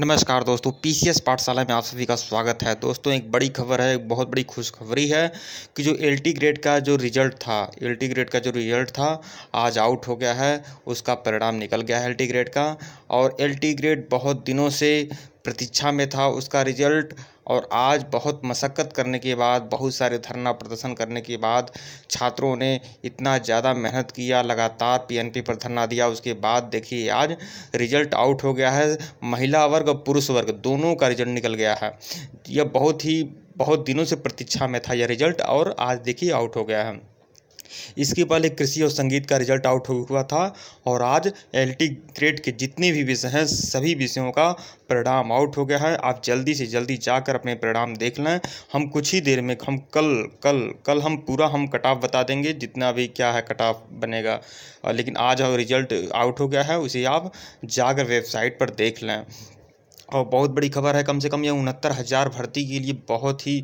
नमस्कार दोस्तों पीसीएस पाठशाला में आप सभी का स्वागत है दोस्तों एक बड़ी खबर है एक बहुत बड़ी खुशखबरी है कि जो एल टी ग्रेड का जो रिजल्ट था एल टी ग्रेड का जो रिजल्ट था आज आउट हो गया है उसका परिणाम निकल गया है एल टी ग्रेड का और एल टी ग्रेड बहुत दिनों से प्रतीक्षा में था उसका रिजल्ट और आज बहुत मशक्कत करने के बाद बहुत सारे धरना प्रदर्शन करने के बाद छात्रों ने इतना ज़्यादा मेहनत किया लगातार पीएनपी पर धरना दिया उसके बाद देखिए आज रिजल्ट आउट हो गया है महिला वर्ग और पुरुष वर्ग दोनों का रिजल्ट निकल गया है यह बहुत ही बहुत दिनों से प्रतीक्षा में था यह रिजल्ट और आज देखिए आउट हो गया है इसके पहले कृषि और संगीत का रिजल्ट आउट हुआ था और आज एल टी ग्रेड के जितने भी विषय हैं सभी विषयों का परिणाम आउट हो गया है आप जल्दी से जल्दी जाकर अपने परिणाम देख लें हम कुछ ही देर में हम कल कल कल हम पूरा हम कट ऑफ बता देंगे जितना भी क्या है कट ऑफ बनेगा लेकिन आज रिजल्ट आउट हो गया है उसे आप जाकर वेबसाइट पर देख लें और बहुत बड़ी खबर है कम से कम यह उनहत्तर हज़ार भर्ती के लिए बहुत ही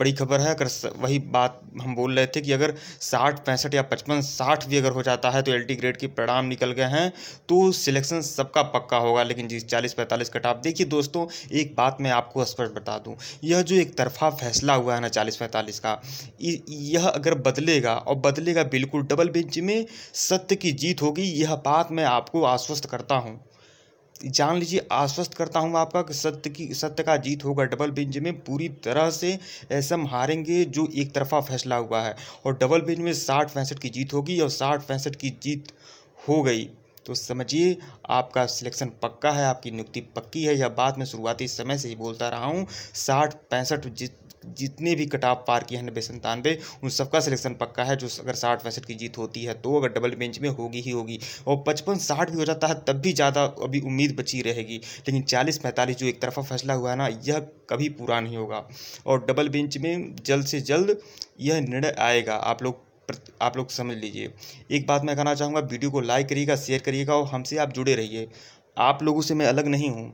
बड़ी खबर है अगर वही बात हम बोल रहे थे कि अगर साठ पैंसठ या पचपन साठ भी अगर हो जाता है तो एल ग्रेड के परिणाम निकल गए हैं तो सिलेक्शन सबका पक्का होगा लेकिन जिस चालीस पैंतालीस कट ऑफ देखिए दोस्तों एक बात मैं आपको स्पष्ट बता दूँ यह जो एक तरफा फैसला हुआ है ना चालीस पैंतालीस का यह अगर बदलेगा और बदलेगा बिल्कुल डबल बेंच में सत्य की जीत होगी यह बात मैं आपको आश्वस्त करता हूँ जान लीजिए आश्वस्त करता हूँ आपका कि सत्य की सत्य का जीत होगा डबल बेंच में पूरी तरह से ऐसा हारेंगे जो एक तरफा फैसला हुआ है और डबल बेंच में साठ पैंसठ की जीत होगी और साठ पैंसठ की जीत हो गई तो समझिए आपका सिलेक्शन पक्का है आपकी नियुक्ति पक्की है यह बात मैं शुरुआती समय से ही बोलता रहा हूँ साठ पैंसठ जीत जितने भी कटाप पार किए हैं नब्बे संतानवे उन सबका सिलेक्शन पक्का है जो अगर साठ पैंसठ की जीत होती है तो अगर डबल बेंच में होगी ही होगी और पचपन साठ भी हो जाता है तब भी ज़्यादा अभी उम्मीद बची रहेगी लेकिन चालीस पैंतालीस जो एक तरफा फैसला हुआ है ना यह कभी पूरा नहीं होगा और डबल बेंच में जल्द से जल्द यह निर्णय आएगा आप लोग आप लोग समझ लीजिए एक बात मैं कहना चाहूँगा वीडियो को लाइक करिएगा शेयर करिएगा और हमसे आप जुड़े रहिए आप लोगों से मैं अलग नहीं हूँ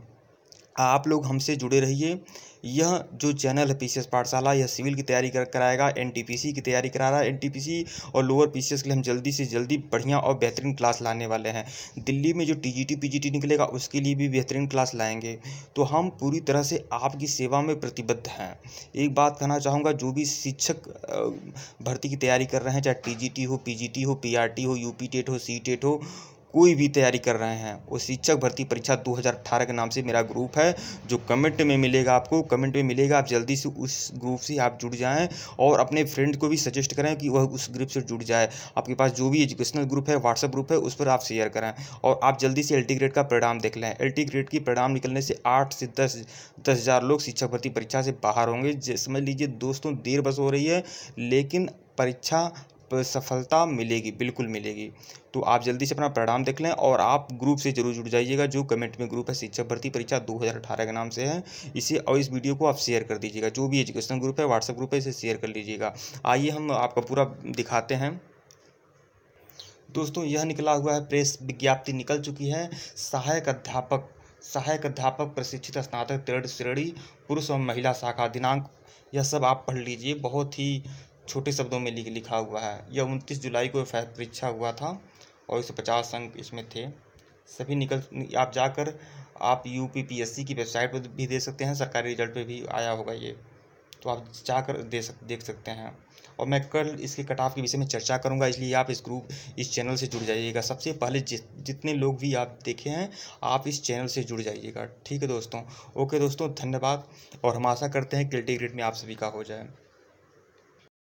आप लोग हमसे जुड़े रहिए यह जो चैनल है पी पाठशाला यह सिविल की तैयारी कर कराएगा एन की तैयारी करा रहा है एन और लोअर पी के लिए हम जल्दी से जल्दी बढ़िया और बेहतरीन क्लास लाने वाले हैं दिल्ली में जो टी जी निकलेगा उसके लिए भी बेहतरीन क्लास लाएंगे तो हम पूरी तरह से आपकी सेवा में प्रतिबद्ध हैं एक बात कहना चाहूँगा जो भी शिक्षक भर्ती की तैयारी कर रहे हैं चाहे टी हो पी हो पी हो यू टेट हो सी टेट हो कोई भी तैयारी कर रहे हैं वो शिक्षक भर्ती परीक्षा दो हज़ार के नाम से मेरा ग्रुप है जो कमेंट में मिलेगा आपको कमेंट में मिलेगा आप जल्दी से उस ग्रुप से आप जुड़ जाएं और अपने फ्रेंड को भी सजेस्ट करें कि वह उस ग्रुप से जुड़ जाए आपके पास जो भी एजुकेशनल ग्रुप है व्हाट्सएप ग्रुप है उस पर आप शेयर करें और आप जल्दी से एल ग्रेड का परिणाम देख लें एल ग्रेड की परिणाम निकलने से आठ से दस दस हज़ार लोग शिक्षक भर्ती परीक्षा से बाहर होंगे समझ लीजिए दोस्तों देर बस हो रही है लेकिन परीक्षा सफलता मिलेगी बिल्कुल मिलेगी तो आप जल्दी से अपना परिणाम देख लें और आप ग्रुप से जरूर जुड़ जाइएगा जो कमेंट में ग्रुप है शिक्षक भर्ती परीक्षा 2018 के नाम से है इसे और इस वीडियो को आप शेयर कर दीजिएगा जो भी एजुकेशन ग्रुप है व्हाट्सएप ग्रुप है इसे शेयर कर लीजिएगा आइए हम आपका पूरा दिखाते हैं दोस्तों यह निकला हुआ है प्रेस विज्ञप्ति निकल चुकी है सहायक अध्यापक सहायक अध्यापक प्रशिक्षित स्नातक तृढ़ श्रेणी पुरुष और महिला शाखा दिनांक यह सब आप पढ़ लीजिए बहुत ही छोटे शब्दों में लिखा हुआ है यह उनतीस जुलाई को परीक्षा हुआ था और एक सौ पचास अंक इसमें थे सभी निकल आप जाकर आप U P P S C की वेबसाइट पर भी दे सकते हैं सरकारी रिजल्ट पर भी आया होगा ये तो आप जाकर दे सक देख सकते हैं और मैं कल इसके कट ऑफ के विषय में चर्चा करूंगा इसलिए आप इस ग्रुप इस चैनल से जुड़ जाइएगा सबसे पहले जि, जितने लोग भी आप देखे हैं आप इस चैनल से जुड़ जाइएगा ठीक है दोस्तों ओके दोस्तों धन्यवाद और हम आशा करते हैं कि ग्रेड में आप सभी का हो जाए